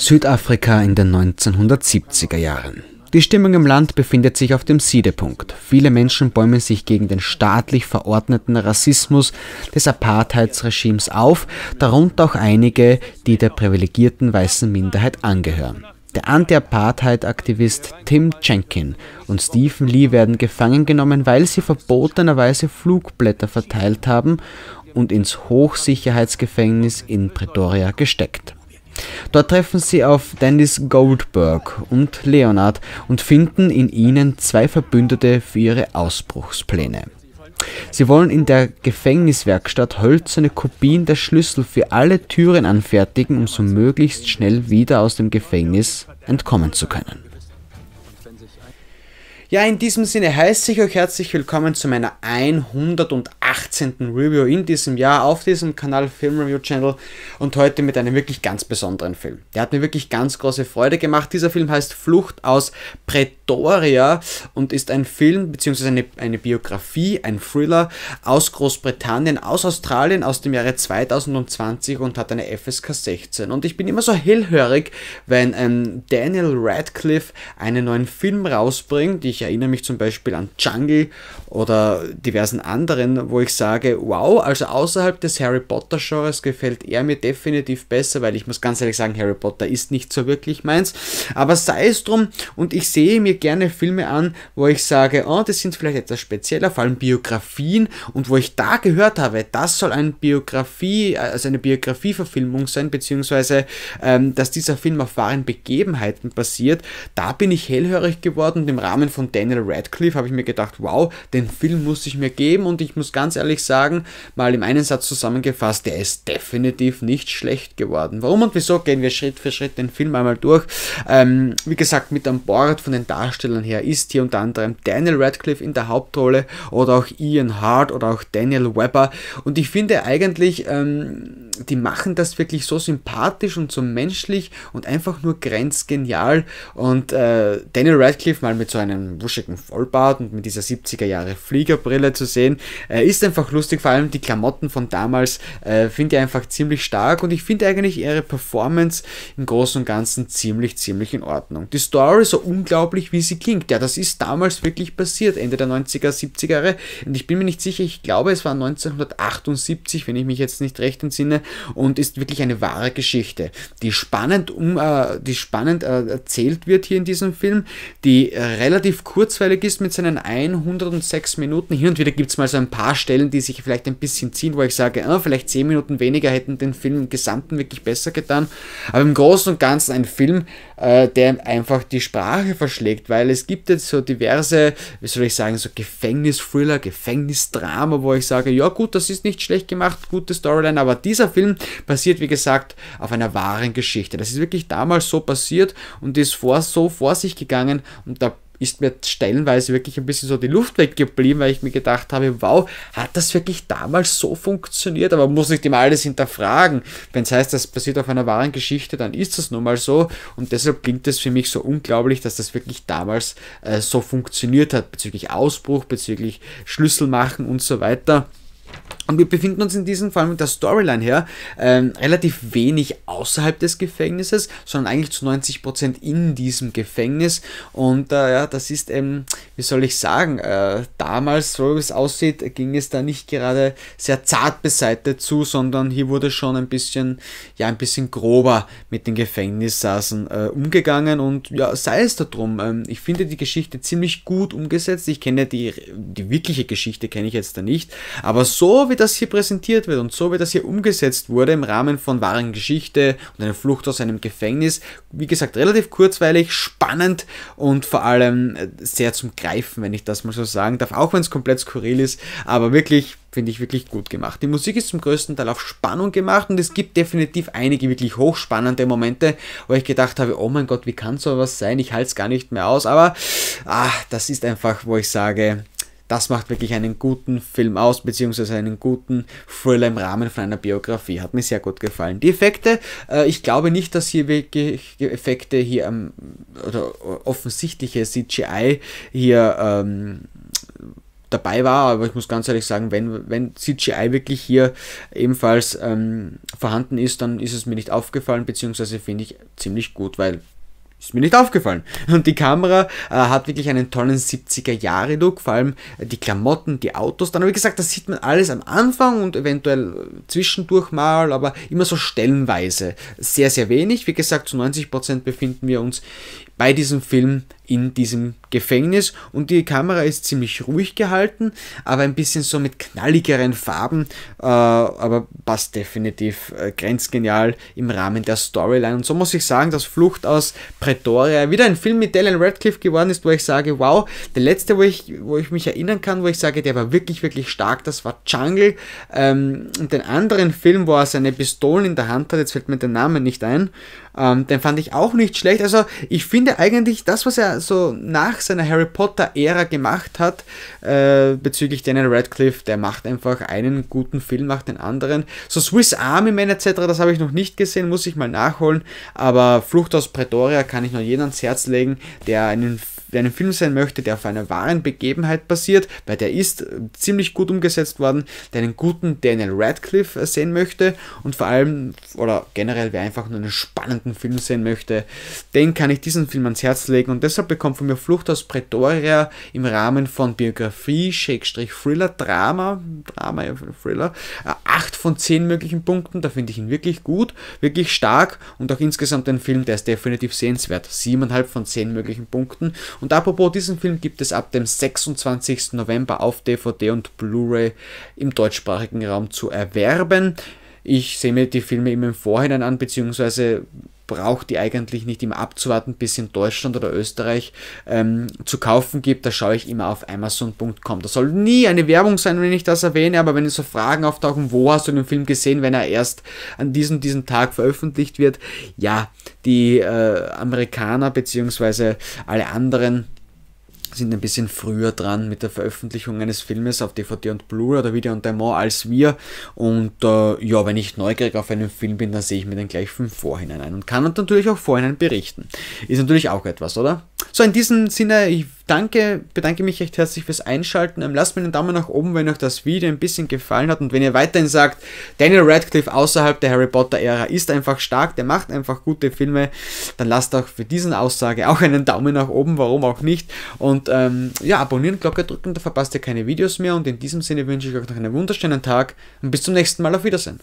Südafrika in den 1970er Jahren. Die Stimmung im Land befindet sich auf dem Siedepunkt. Viele Menschen bäumen sich gegen den staatlich verordneten Rassismus des Apartheidsregimes auf, darunter auch einige, die der privilegierten weißen Minderheit angehören. Der Anti-Apartheid-Aktivist Tim Jenkin und Stephen Lee werden gefangen genommen, weil sie verbotenerweise Flugblätter verteilt haben und ins Hochsicherheitsgefängnis in Pretoria gesteckt. Dort treffen sie auf Dennis Goldberg und Leonard und finden in ihnen zwei Verbündete für ihre Ausbruchspläne. Sie wollen in der Gefängniswerkstatt hölzerne Kopien der Schlüssel für alle Türen anfertigen, um so möglichst schnell wieder aus dem Gefängnis entkommen zu können. Ja, in diesem Sinne heiße ich euch herzlich willkommen zu meiner 101. 18. Review in diesem Jahr auf diesem Kanal Film Review Channel und heute mit einem wirklich ganz besonderen Film. Der hat mir wirklich ganz große Freude gemacht. Dieser Film heißt Flucht aus Pretoria und ist ein Film bzw. Eine, eine Biografie, ein Thriller aus Großbritannien, aus Australien aus dem Jahre 2020 und hat eine FSK 16. Und ich bin immer so hellhörig, wenn ähm, Daniel Radcliffe einen neuen Film rausbringt. Ich erinnere mich zum Beispiel an Jungle oder diversen anderen, wo wo ich sage, wow, also außerhalb des Harry Potter Genres gefällt er mir definitiv besser, weil ich muss ganz ehrlich sagen, Harry Potter ist nicht so wirklich meins, aber sei es drum und ich sehe mir gerne Filme an, wo ich sage, oh, das sind vielleicht etwas spezieller, vor allem Biografien und wo ich da gehört habe, das soll eine Biografie, also eine Biografieverfilmung sein, beziehungsweise, ähm, dass dieser Film auf wahren Begebenheiten basiert, da bin ich hellhörig geworden und im Rahmen von Daniel Radcliffe habe ich mir gedacht, wow, den Film muss ich mir geben und ich muss ganz ganz ehrlich sagen, mal im einen Satz zusammengefasst, der ist definitiv nicht schlecht geworden. Warum und wieso gehen wir Schritt für Schritt den Film einmal durch. Ähm, wie gesagt, mit an Bord von den Darstellern her ist hier unter anderem Daniel Radcliffe in der Hauptrolle oder auch Ian Hart oder auch Daniel Webber. Und ich finde eigentlich, ähm, die machen das wirklich so sympathisch und so menschlich und einfach nur grenzgenial. Und äh, Daniel Radcliffe mal mit so einem wuschigen Vollbart und mit dieser 70er Jahre Fliegerbrille zu sehen, äh, ist ist einfach lustig, vor allem die Klamotten von damals äh, finde ich einfach ziemlich stark und ich finde eigentlich ihre Performance im Großen und Ganzen ziemlich, ziemlich in Ordnung. Die Story, so unglaublich wie sie klingt, ja, das ist damals wirklich passiert, Ende der 90er, 70er Jahre und ich bin mir nicht sicher, ich glaube es war 1978, wenn ich mich jetzt nicht recht entsinne und ist wirklich eine wahre Geschichte, die spannend, um, äh, die spannend äh, erzählt wird hier in diesem Film, die relativ kurzweilig ist mit seinen 106 Minuten, hier und wieder gibt es mal so ein paar Stellen, Stellen, die sich vielleicht ein bisschen ziehen, wo ich sage, ah, vielleicht zehn Minuten weniger hätten den Film im Gesamten wirklich besser getan. Aber im Großen und Ganzen ein Film, äh, der einfach die Sprache verschlägt, weil es gibt jetzt so diverse, wie soll ich sagen, so gefängnis Gefängnisthriller, Gefängnisdrama, wo ich sage, ja gut, das ist nicht schlecht gemacht, gute Storyline, aber dieser Film basiert, wie gesagt, auf einer wahren Geschichte. Das ist wirklich damals so passiert und ist vor, so vor sich gegangen und da ist mir stellenweise wirklich ein bisschen so die Luft weggeblieben, weil ich mir gedacht habe, wow, hat das wirklich damals so funktioniert? Aber man muss nicht immer alles hinterfragen. Wenn es heißt, das passiert auf einer wahren Geschichte, dann ist das nun mal so. Und deshalb klingt es für mich so unglaublich, dass das wirklich damals äh, so funktioniert hat, bezüglich Ausbruch, bezüglich Schlüssel machen und so weiter. Und wir befinden uns in diesem, Fall mit der Storyline her, ähm, relativ wenig außerhalb des Gefängnisses, sondern eigentlich zu 90% in diesem Gefängnis. Und äh, ja, das ist, ähm, wie soll ich sagen, äh, damals, so wie es aussieht, ging es da nicht gerade sehr zart beseitet zu, sondern hier wurde schon ein bisschen, ja, ein bisschen grober mit den Gefängnissaßen äh, umgegangen. Und ja, sei es darum, ähm, ich finde die Geschichte ziemlich gut umgesetzt. Ich kenne die, die wirkliche Geschichte, kenne ich jetzt da nicht. Aber so wie das hier präsentiert wird und so wie das hier umgesetzt wurde im Rahmen von wahren Geschichte und einer Flucht aus einem Gefängnis, wie gesagt, relativ kurzweilig, spannend und vor allem äh, sehr zum Greifen, wenn ich das mal so sagen darf, auch wenn es komplett skurril ist, aber wirklich finde ich wirklich gut gemacht. Die Musik ist zum größten Teil auf Spannung gemacht und es gibt definitiv einige wirklich hochspannende Momente, wo ich gedacht habe, oh mein Gott, wie kann sowas sein? Ich halte es gar nicht mehr aus, aber ah, das ist einfach, wo ich sage, das macht wirklich einen guten Film aus, beziehungsweise einen guten Thriller im Rahmen von einer Biografie. Hat mir sehr gut gefallen. Die Effekte, äh, ich glaube nicht, dass hier wirklich Effekte hier ähm, oder offensichtliche CGI hier ähm, dabei war, aber ich muss ganz ehrlich sagen, wenn, wenn CGI wirklich hier ebenfalls ähm, vorhanden ist, dann ist es mir nicht aufgefallen, beziehungsweise finde ich ziemlich gut, weil ist mir nicht aufgefallen. Und die Kamera äh, hat wirklich einen tollen 70er-Jahre-Look, vor allem äh, die Klamotten, die Autos. Dann, wie gesagt, das sieht man alles am Anfang und eventuell äh, zwischendurch mal, aber immer so stellenweise. Sehr, sehr wenig. Wie gesagt, zu 90% befinden wir uns bei diesem Film in diesem Gefängnis und die Kamera ist ziemlich ruhig gehalten, aber ein bisschen so mit knalligeren Farben, äh, aber passt definitiv äh, grenzgenial im Rahmen der Storyline. Und so muss ich sagen, dass Flucht aus Pretoria wieder ein Film mit Dylan Radcliffe geworden ist, wo ich sage, wow, der letzte, wo ich, wo ich mich erinnern kann, wo ich sage, der war wirklich, wirklich stark, das war Jungle. Ähm, und den anderen Film, wo er seine Pistolen in der Hand hat, jetzt fällt mir der Name nicht ein, ähm, den fand ich auch nicht schlecht. Also ich finde eigentlich das, was er so nach seiner Harry Potter-Ära gemacht hat, äh, bezüglich Daniel Radcliffe, der macht einfach einen guten Film nach den anderen. So Swiss Army Man etc., das habe ich noch nicht gesehen, muss ich mal nachholen. Aber Flucht aus Pretoria kann ich nur jedem ans Herz legen, der einen wer einen Film sehen möchte, der auf einer wahren Begebenheit basiert, weil der ist äh, ziemlich gut umgesetzt worden, der einen guten Daniel Radcliffe äh, sehen möchte und vor allem, oder generell, wer einfach nur einen spannenden Film sehen möchte, den kann ich diesen Film ans Herz legen und deshalb bekommt von mir Flucht aus Pretoria im Rahmen von Biografie, Schrägstrich, Thriller, Drama, Drama, ja, Thriller, 8 äh, von 10 möglichen Punkten, da finde ich ihn wirklich gut, wirklich stark und auch insgesamt ein Film, der ist definitiv sehenswert. 7,5 von 10 möglichen Punkten und apropos, diesen Film gibt es ab dem 26. November auf DVD und Blu-ray im deutschsprachigen Raum zu erwerben. Ich sehe mir die Filme immer im Vorhinein an, beziehungsweise braucht, die eigentlich nicht immer abzuwarten, bis in Deutschland oder Österreich ähm, zu kaufen gibt, da schaue ich immer auf Amazon.com. Das soll nie eine Werbung sein, wenn ich das erwähne, aber wenn so Fragen auftauchen, wo hast du den Film gesehen, wenn er erst an diesem, diesem Tag veröffentlicht wird, ja, die äh, Amerikaner bzw. alle anderen sind ein bisschen früher dran mit der Veröffentlichung eines Filmes auf DVD und Blu-ray oder Video on Demand als wir. Und äh, ja, wenn ich neugierig auf einen Film bin, dann sehe ich mir den gleich vom Vorhinein ein und kann natürlich auch vorhinein berichten. Ist natürlich auch etwas, oder? So, in diesem Sinne, ich danke, bedanke mich recht herzlich fürs Einschalten. Ähm, lasst mir einen Daumen nach oben, wenn euch das Video ein bisschen gefallen hat. Und wenn ihr weiterhin sagt, Daniel Radcliffe außerhalb der Harry Potter-Ära ist einfach stark, der macht einfach gute Filme, dann lasst auch für diesen Aussage auch einen Daumen nach oben, warum auch nicht. Und ähm, ja, abonnieren, Glocke drücken, da verpasst ihr keine Videos mehr. Und in diesem Sinne wünsche ich euch noch einen wunderschönen Tag und bis zum nächsten Mal. Auf Wiedersehen.